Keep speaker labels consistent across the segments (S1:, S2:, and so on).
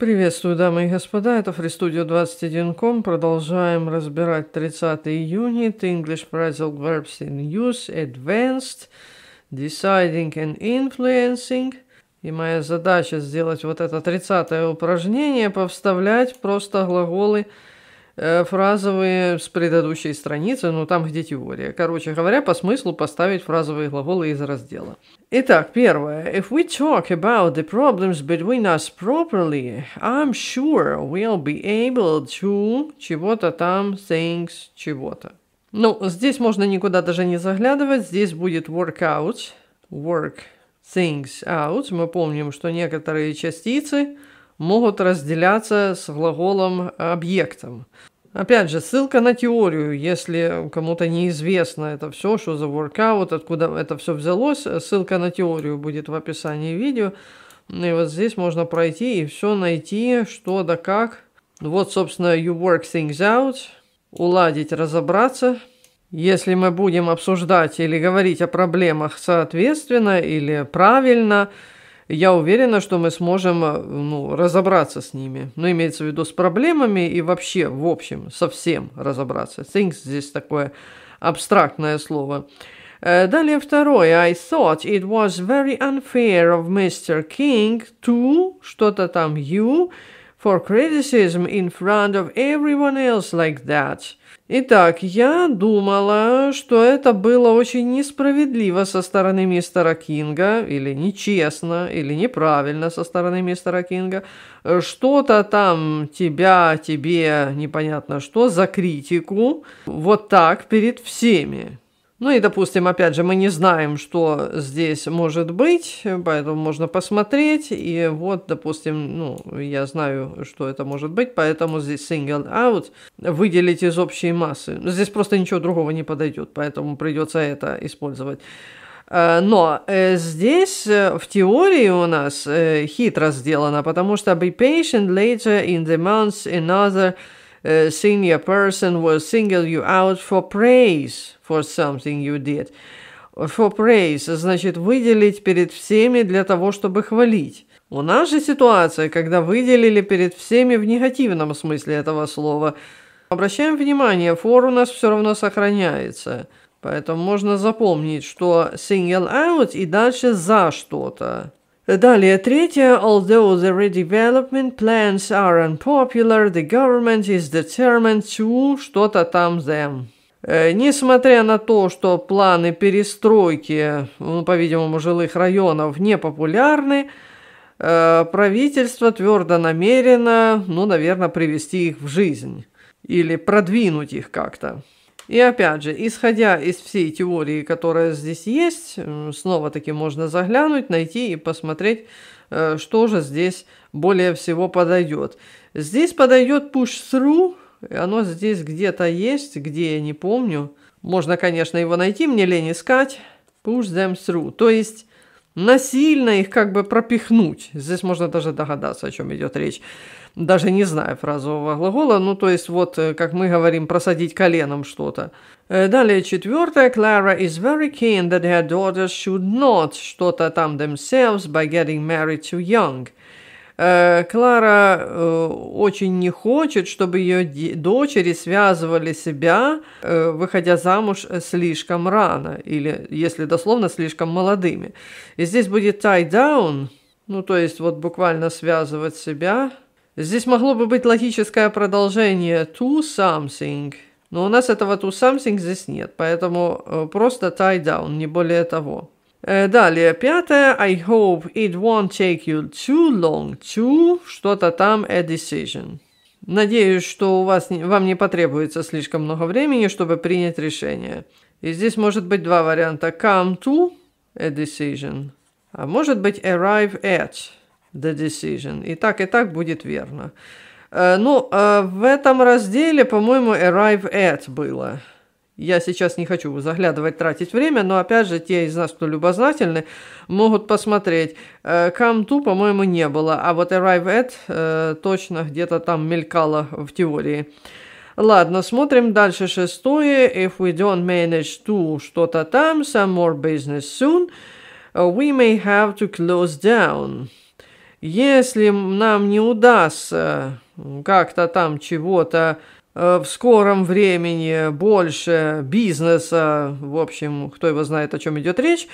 S1: Приветствую, дамы и господа, это FreeStudio 21.com. Продолжаем разбирать 30 июня English Phrasal Verbs in Use Advanced Deciding and Influencing. И моя задача сделать вот это 30 упражнение, повставлять просто глаголы Э, фразовые с предыдущей страницы, но ну, там где теория. Короче говоря, по смыслу поставить фразовые глаголы из раздела. Итак, первое. If we talk about the problems between us properly, I'm sure we'll be able to чего-то там, things, чего-то. Ну, здесь можно никуда даже не заглядывать. Здесь будет workout, work things out. Мы помним, что некоторые частицы – могут разделяться с глаголом объектом. Опять же, ссылка на теорию, если кому-то неизвестно это все, что за воркаут, откуда это все взялось, ссылка на теорию будет в описании видео. Ну и вот здесь можно пройти и все найти, что да как. Вот, собственно, you work things out, уладить, разобраться. Если мы будем обсуждать или говорить о проблемах соответственно или правильно – я уверена, что мы сможем э, ну, разобраться с ними. Ну, имеется в виду с проблемами и вообще, в общем, совсем разобраться. Things здесь такое абстрактное слово. Э, далее второе. I thought it was very unfair of Mr. King to что-то там you for criticism in front of everyone else like that. Итак, я думала, что это было очень несправедливо со стороны мистера Кинга, или нечестно, или неправильно со стороны мистера Кинга. Что-то там тебя, тебе, непонятно что, за критику, вот так перед всеми. Ну и, допустим, опять же, мы не знаем, что здесь может быть, поэтому можно посмотреть. И вот, допустим, ну, я знаю, что это может быть, поэтому здесь single out выделить из общей массы. Здесь просто ничего другого не подойдет, поэтому придется это использовать. Э, но э, здесь э, в теории у нас хитро сделано, потому что be patient later in the months another uh, senior person will single you out for praise for something you did. For praise значит выделить перед всеми для того, чтобы хвалить. У нас же ситуация, когда выделили перед всеми в негативном смысле этого слова. Обращаем внимание, фор у нас все равно сохраняется. Поэтому можно запомнить, что single out и дальше за что-то. Далее третье. Although the redevelopment plans are unpopular, the government is determined to что-то там them. Э, несмотря на то, что планы перестройки, ну, по-видимому, жилых районов не популярны, э, правительство твердо намерено, ну, наверное, привести их в жизнь или продвинуть их как-то. И опять же, исходя из всей теории, которая здесь есть, э, снова-таки можно заглянуть, найти и посмотреть, э, что же здесь более всего подойдет. Здесь подойдет push-through, оно здесь где-то есть, где я не помню. Можно, конечно, его найти, мне лень искать. Push them through. То есть насильно их как бы пропихнуть. Здесь можно даже догадаться, о чем идет речь, даже не знаю фразового глагола. Ну, то есть вот, э, как мы говорим, просадить коленом что-то. Э, далее четвертое. Clara is very keen that her daughters should not что-то там themselves by getting married too young. Э, Клара э, очень не хочет, чтобы ее дочери связывали себя, э, выходя замуж слишком рано, или, если дословно, слишком молодыми. И здесь будет tie down, ну то есть вот буквально связывать себя. Здесь могло бы быть логическое продолжение to something, но у нас этого to something здесь нет, поэтому просто tie down, не более того. Э, далее, пятое. I hope it won't take you too long to что-то там a decision. Надеюсь, что у вас, вам не потребуется слишком много времени, чтобы принять решение. И здесь может быть два варианта. Come to a decision. А может быть arrive at the decision. И так, и так будет верно. Э, ну, а в этом разделе, по-моему, arrive at было. Я сейчас не хочу заглядывать, тратить время, но опять же, те из нас, кто любознательны, могут посмотреть. Come э, to, по-моему, не было, а вот arrive at э, точно где-то там мелькало в теории. Ладно, смотрим дальше шестое. If we don't manage to что-то там, some more business soon, we may have to close down. Если нам не удастся как-то там чего-то Э, в скором времени больше бизнеса, в общем, кто его знает, о чем идет речь,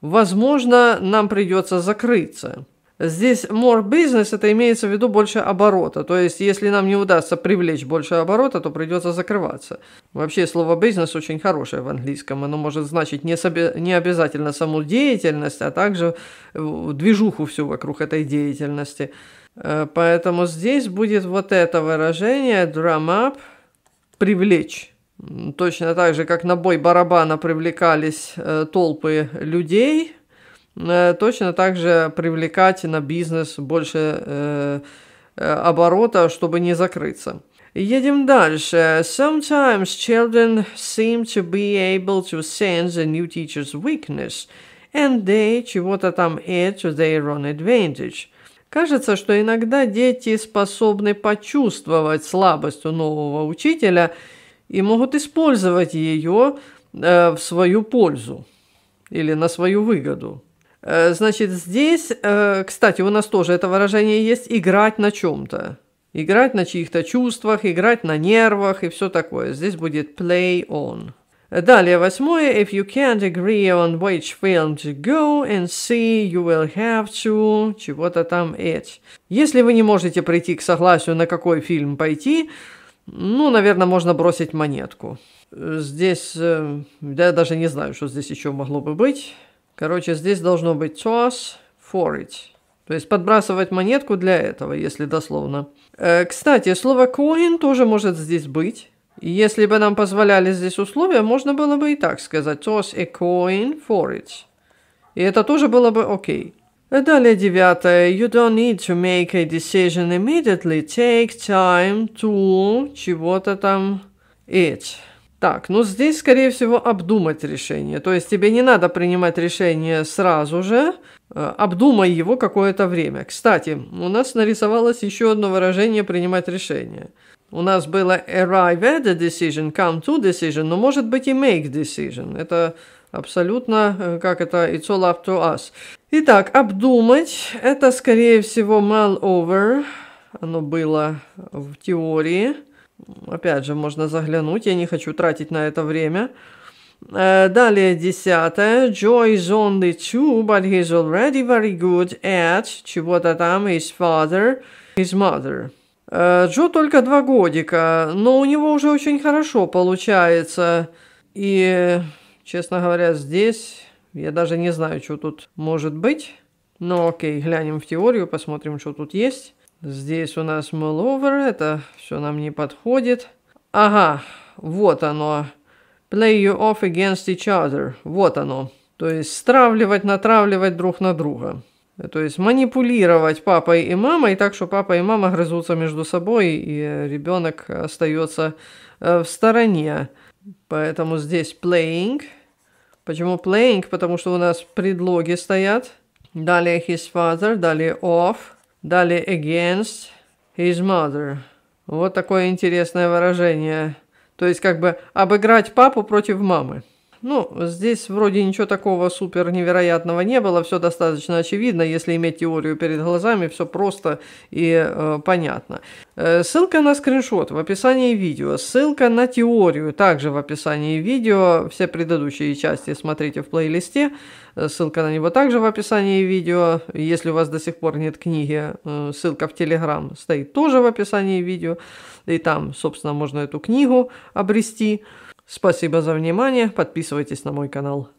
S1: возможно, нам придется закрыться. Здесь more business это имеется в виду больше оборота. То есть, если нам не удастся привлечь больше оборота, то придется закрываться. Вообще, слово бизнес очень хорошее в английском. Оно может значить не, собе, не обязательно саму деятельность, а также э, движуху всю вокруг этой деятельности. Э, поэтому здесь будет вот это выражение drum up привлечь. Точно так же, как на бой барабана привлекались э, толпы людей, э, точно так же привлекать на бизнес больше оборота, чтобы не закрыться. Едем дальше. Sometimes children seem to be able to sense a new teacher's weakness, and they чего-то там add to their own advantage – Кажется, что иногда дети способны почувствовать слабость у нового учителя и могут использовать ее э, в свою пользу или на свою выгоду. Э, значит, здесь, э, кстати, у нас тоже это выражение есть «играть на чем-то». Играть на чьих-то чувствах, играть на нервах и все такое. Здесь будет play on. Далее восьмое. If you can't agree on which film to go and see, you will have to... Чего-то там it. Если вы не можете прийти к согласию, на какой фильм пойти, ну, наверное, можно бросить монетку. Здесь... Э, я даже не знаю, что здесь еще могло бы быть. Короче, здесь должно быть toss for it. То есть подбрасывать монетку для этого, если дословно. Э, кстати, слово coin тоже может здесь быть. Если бы нам позволяли здесь условия, можно было бы и так сказать «toss a coin for it». И это тоже было бы окей. Okay. Далее девятое. You don't need to make a decision immediately. Take time to... чего-то там... it. Так, ну здесь, скорее всего, обдумать решение. То есть тебе не надо принимать решение сразу же, э, обдумай его какое-то время. Кстати, у нас нарисовалось еще одно выражение «принимать решение». У нас было arrive at a decision, come to decision, но может быть и make decision. Это абсолютно, э, как это, it's all up to us. Итак, обдумать, это скорее всего mull over, оно было в теории – Опять же, можно заглянуть, я не хочу тратить на это время. Э, далее десятое. Joy is only two, but he's already very good at чего-то там, his father, his mother. Э, Джо только два годика, но у него уже очень хорошо получается. И, честно говоря, здесь я даже не знаю, что тут может быть. Но окей, глянем в теорию, посмотрим, что тут есть. Здесь у нас Mullover, это все нам не подходит. Ага, вот оно. Play you off against each other. Вот оно. То есть стравливать, натравливать друг на друга. То есть манипулировать папой и мамой так, что папа и мама грызутся между собой, и ребенок остается э, в стороне. Поэтому здесь playing. Почему playing? Потому что у нас предлоги стоят. Далее his father, далее off – Далее against his mother. Вот такое интересное выражение. То есть как бы обыграть папу против мамы. Ну, здесь вроде ничего такого супер невероятного не было, все достаточно очевидно, если иметь теорию перед глазами, все просто и э, понятно. Э, ссылка на скриншот в описании видео, ссылка на теорию также в описании видео, все предыдущие части смотрите в плейлисте, э, ссылка на него также в описании видео, если у вас до сих пор нет книги, э, ссылка в Телеграм стоит тоже в описании видео, и там, собственно, можно эту книгу обрести. Спасибо за внимание, подписывайтесь на мой канал.